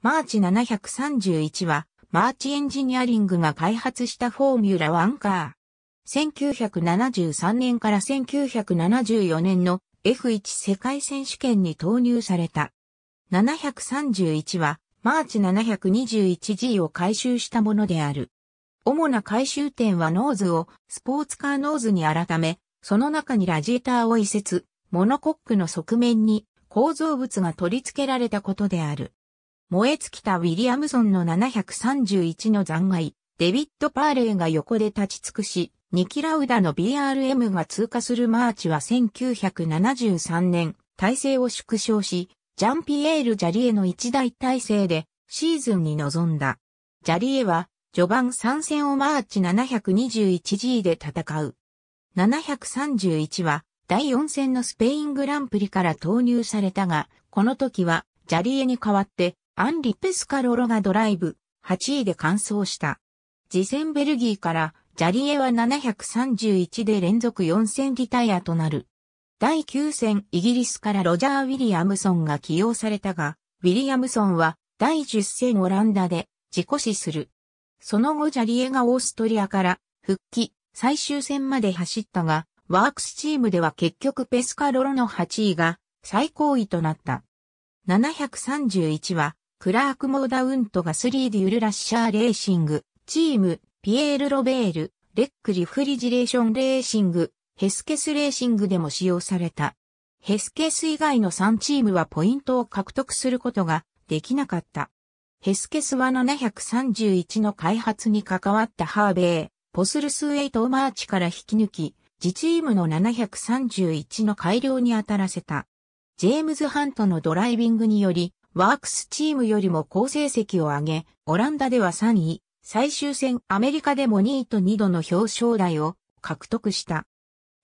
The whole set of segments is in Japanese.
マーチ731は、マーチエンジニアリングが開発したフォーミュラワンカー。1973年から1974年の F1 世界選手権に投入された。731は、マーチ 721G を回収したものである。主な回収点はノーズをスポーツカーノーズに改め、その中にラジエーターを移設、モノコックの側面に構造物が取り付けられたことである。燃え尽きたウィリアムソンの731の残骸、デビッド・パーレイが横で立ち尽くし、ニキラウダの BRM が通過するマーチは1973年、体制を縮小し、ジャンピエール・ジャリエの一大体制でシーズンに臨んだ。ジャリエは序盤3戦をマーチ 721G で戦う。731は第4戦のスペイングランプリから投入されたが、この時はジャリエに代わってアンリ・ペスカロロがドライブ、8位で完走した。次戦ベルギーから、ジャリエは731で連続4戦リタイアとなる。第9戦イギリスからロジャー・ウィリアムソンが起用されたが、ウィリアムソンは第10戦オランダで自己死する。その後ジャリエがオーストリアから復帰、最終戦まで走ったが、ワークスチームでは結局ペスカロロの8位が最高位となった。731はクラークモーダウントが3デュールラッシャーレーシング、チーム、ピエール・ロベール、レック・リフリジレーション・レーシング、ヘスケス・レーシングでも使用された。ヘスケス以外の3チームはポイントを獲得することができなかった。ヘスケスは731の開発に関わったハーベイ、ポスルス・エイト・マーチから引き抜き、自チームの731の改良に当たらせた。ジェームズ・ハントのドライビングにより、ワークスチームよりも好成績を上げ、オランダでは3位、最終戦アメリカでも2位と2度の表彰台を獲得した。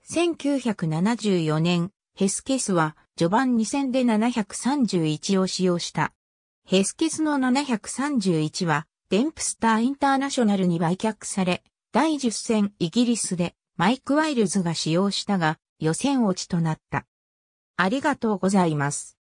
1974年、ヘスケスは序盤2戦で731を使用した。ヘスケスの731は、デンプスターインターナショナルに売却され、第10戦イギリスでマイク・ワイルズが使用したが、予選落ちとなった。ありがとうございます。